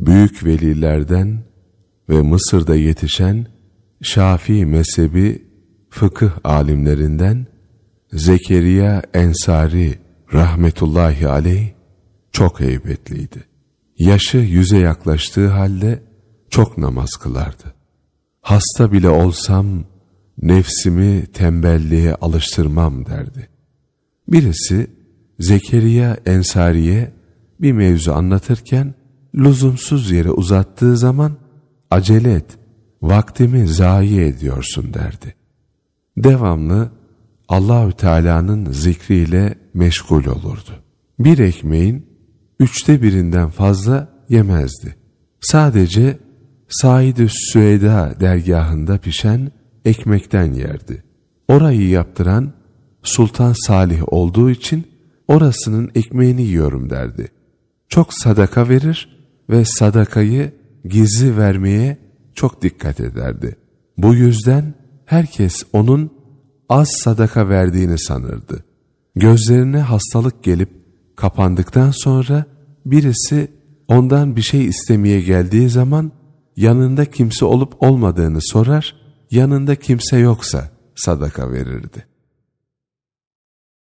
büyük velilerden ve Mısır'da yetişen Şafii mezhebi fıkıh alimlerinden Zekeriya Ensari rahmetullahi aleyh çok heybetliydi. Yaşı yüze yaklaştığı halde çok namaz kılardı. Hasta bile olsam nefsimi tembelliğe alıştırmam derdi. Birisi Zekeriya Ensari'ye bir mevzu anlatırken lüzumsuz yere uzattığı zaman acele et, vaktimi zayi ediyorsun derdi. Devamlı Allahü Teala'nın zikriyle meşgul olurdu. Bir ekmeğin üçte birinden fazla yemezdi. Sadece Said-i Süeda dergahında pişen ekmekten yerdi. Orayı yaptıran Sultan Salih olduğu için orasının ekmeğini yiyorum derdi. Çok sadaka verir, ve sadakayı gizli vermeye çok dikkat ederdi. Bu yüzden herkes onun az sadaka verdiğini sanırdı. Gözlerine hastalık gelip kapandıktan sonra birisi ondan bir şey istemeye geldiği zaman yanında kimse olup olmadığını sorar, yanında kimse yoksa sadaka verirdi.